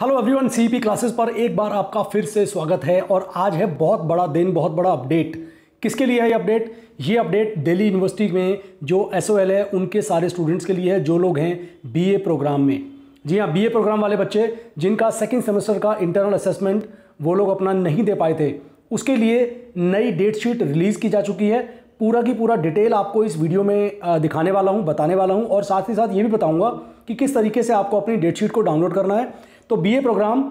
hello everyone CP classes पर एक बार आपका फिर से स्वागत है और आज है बहुत बड़ा दिन बहुत बड़ा अपडेट किसके लिए है ये अपडेट ये अपडेट दिल्ली यूनिवर्सिटी में जो एस है उनके सारे स्टूडेंट्स के लिए है जो लोग हैं बीए प्रोग्राम में जी हाँ बीए प्रोग्राम वाले बच्चे जिनका सेकेंड सेमेस्टर का इंटरनल असेसमेंट वो लोग अपना नहीं दे पाए थे उसके लिए नई डेट शीट रिलीज़ की जा चुकी है पूरा की पूरा डिटेल आपको इस वीडियो में दिखाने वाला हूँ बताने वाला हूँ और साथ ही साथ ये भी बताऊँगा कि किस तरीके से आपको अपनी डेट शीट को डाउनलोड करना है तो बीए प्रोग्राम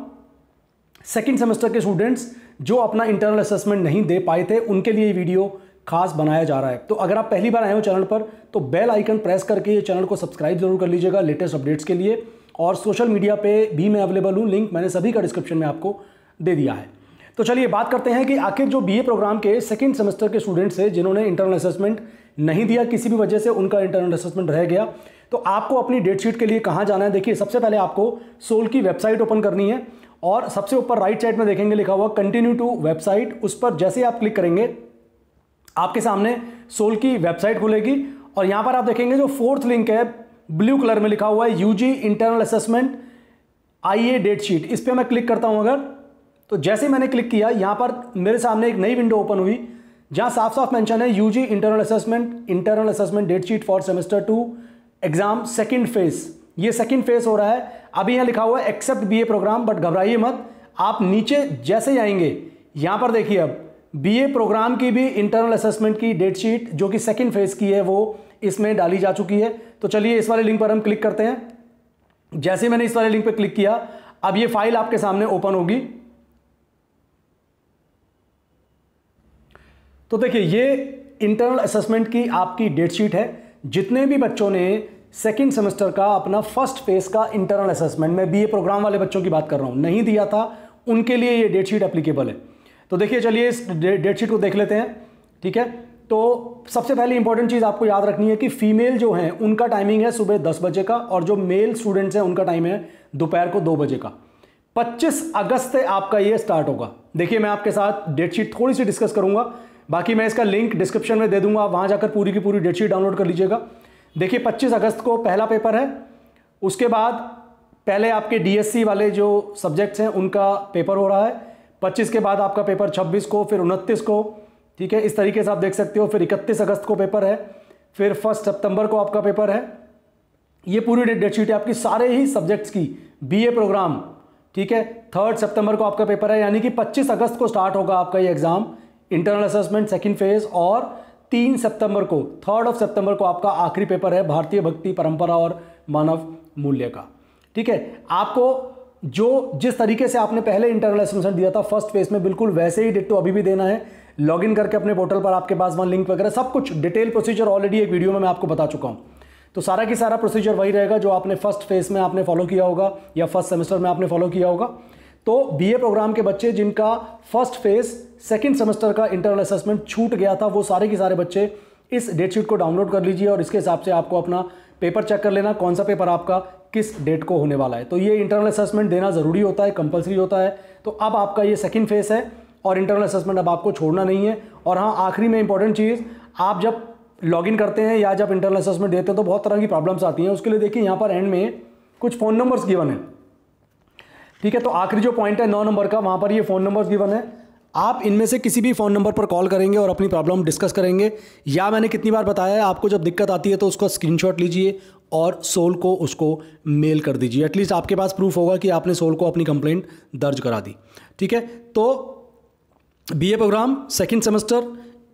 सेकेंड सेमेस्टर के स्टूडेंट्स जो अपना इंटरनल असेसमेंट नहीं दे पाए थे उनके लिए वीडियो खास बनाया जा रहा है तो अगर आप पहली बार आए हो चैनल पर तो बेल आइकन प्रेस करके ये चैनल को सब्सक्राइब जरूर कर लीजिएगा लेटेस्ट अपडेट्स के लिए और सोशल मीडिया पे भी मैं अवेलेबल हूँ लिंक मैंने सभी का डिस्क्रिप्शन में आपको दे दिया है तो चलिए बात करते हैं कि आखिर जो बीए प्रोग्राम के सेकेंड सेमेस्टर के स्टूडेंट्स हैं जिन्होंने इंटरनल असेसमेंट नहीं दिया किसी भी वजह से उनका इंटरनल असेसमेंट रह गया तो आपको अपनी डेट शीट के लिए कहाँ जाना है देखिए सबसे पहले आपको सोल की वेबसाइट ओपन करनी है और सबसे ऊपर राइट साइड में देखेंगे लिखा हुआ कंटिन्यू टू वेबसाइट उस पर जैसे आप क्लिक करेंगे आपके सामने सोल की वेबसाइट खुलेगी और यहाँ पर आप देखेंगे जो फोर्थ लिंक है ब्लू कलर में लिखा हुआ है U internal assessment I A date sheet इस पर मैं क्लिक करता हूँ अगर तो जैसे मैंने क्लिक किया यहाँ पर मेरे सामने एक नई विंडो ओपन हुई जहाँ साफ साफ मेंशन है UG internal assessment internal assessment date sheet for semester two exam second phase ये सेकंड फेज हो रहा है अभी यहाँ लिखा हुआ है एक्सेप्ट बीए प्रोग्राम बट घबराइए मत आप नीचे जैसे जाएंगे यहाँ पर देखिए अब बीए प्रोग्राम की भी इंटरनल असेसमेंट की डेट शीट जो कि सेकंड फेज की है वो इसमें डाली जा चुकी है तो चलिए इस वाले लिंक पर हम क्लिक करते हैं जैसे मैंने इस वाले लिंक पर क्लिक किया अब ये फाइल आपके सामने ओपन होगी तो देखिए ये इंटरनल असेसमेंट की आपकी डेट शीट है जितने भी बच्चों ने सेकेंड सेमेस्टर का अपना फर्स्ट फेज का इंटरनल असेसमेंट मैं बीए प्रोग्राम वाले बच्चों की बात कर रहा हूँ नहीं दिया था उनके लिए ये डेट शीट एप्लीकेबल है तो देखिए चलिए इस डेट शीट को देख लेते हैं ठीक है तो सबसे पहले इंपॉर्टेंट चीज़ आपको याद रखनी है कि फीमेल जो है उनका टाइमिंग है सुबह दस बजे का और जो मेल स्टूडेंट्स हैं उनका टाइम है दोपहर को दो बजे का 25 अगस्त से आपका ये स्टार्ट होगा देखिए मैं आपके साथ डेट शीट थोड़ी सी डिस्कस करूंगा बाकी मैं इसका लिंक डिस्क्रिप्शन में दे दूंगा आप वहाँ जाकर पूरी की पूरी डेटशीट डाउनलोड कर लीजिएगा देखिए 25 अगस्त को पहला पेपर है उसके बाद पहले आपके डीएससी वाले जो सब्जेक्ट्स हैं उनका पेपर हो रहा है 25 के बाद आपका पेपर 26 को फिर उनतीस को ठीक है इस तरीके से आप देख सकते हो फिर इकतीस अगस्त को पेपर है फिर फर्स्ट सितंबर को आपका पेपर है ये पूरी डेटशीट है आपकी सारे ही सब्जेक्ट्स की बीए प्रोग्राम ठीक है थर्ड सितंबर को आपका पेपर है यानी कि 25 अगस्त को स्टार्ट होगा आपका ये exam internal assessment second phase और तीन सितंबर को थर्ड ऑफ सितंबर को आपका आखिरी पेपर है भारतीय भक्ति परंपरा और मानव मूल्य का ठीक है आपको जो जिस तरीके से आपने पहले इंटरनल असेसमेंट दिया था फर्स्ट फेज में बिल्कुल वैसे ही डेट तो अभी भी देना है लॉग इन करके अपने पोर्टल पर आपके पास वहाँ लिंक वगैरह सब कुछ डिटेल प्रोसीजर ऑलरेडी एक वीडियो में मैं आपको बता चुका हूँ तो सारा की सारा प्रोसीजर वही रहेगा जो आपने फर्स्ट फेज में आपने फॉलो किया होगा या फर्स्ट सेमेस्टर में आपने फॉलो किया होगा तो बीए प्रोग्राम के बच्चे जिनका फर्स्ट फेज सेकेंड सेमेस्टर का इंटरनल असेसमेंट छूट गया था वो सारे के सारे बच्चे इस डेट शीट को डाउनलोड कर लीजिए और इसके हिसाब से आपको अपना पेपर चेक कर लेना कौन सा पेपर आपका किस डेट को होने वाला है तो ये इंटरनल असेसमेंट देना ज़रूरी होता है कंपलसरी होता है तो अब आपका ये सेकेंड फेज है और इंटरनल असेसमेंट अब आपको छोड़ना नहीं है और हाँ आखिरी में इंपॉर्टेंट चीज़ आप जब लॉगिन करते हैं या जब इंटरनल असेसमेंट देते हैं तो बहुत तरह की प्रॉब्लम्स आती हैं उसके लिए देखिए यहाँ पर एंड में कुछ फ़ोन नंबर्स गिवन हैं ठीक है तो आखिरी जो पॉइंट है नौ नंबर का वहाँ पर ये फ़ोन नंबर गिवन है आप इनमें से किसी भी फ़ोन नंबर पर कॉल करेंगे और अपनी प्रॉब्लम डिस्कस करेंगे या मैंने कितनी बार बताया है आपको जब दिक्कत आती है तो उसका स्क्रीनशॉट लीजिए और सोल को उसको मेल कर दीजिए एटलीस्ट आपके पास प्रूफ होगा कि आपने सोल को अपनी कंप्लेंट दर्ज करा दी ठीक है तो BA program second semester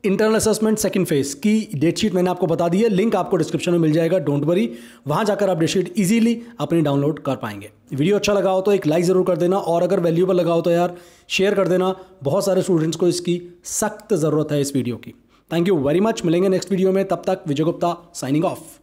internal assessment second phase की डेटशीट मैंने आपको बता दी है लिंक आपको डिस्क्रिप्शन में मिल जाएगा डोंट वरी वहां जाकर आप डेटशीट इजीली अपनी डाउनलोड कर पाएंगे वीडियो अच्छा लगा हो तो एक लाइक ज़रूर कर देना और अगर वैल्यूबल लगा हो तो यार शेयर कर देना बहुत सारे स्टूडेंट्स को इसकी सख्त ज़रूरत है इस वीडियो की थैंक यू वेरी मच मिलेंगे नेक्स्ट वीडियो में तब तक विजय गुप्ता साइनिंग ऑफ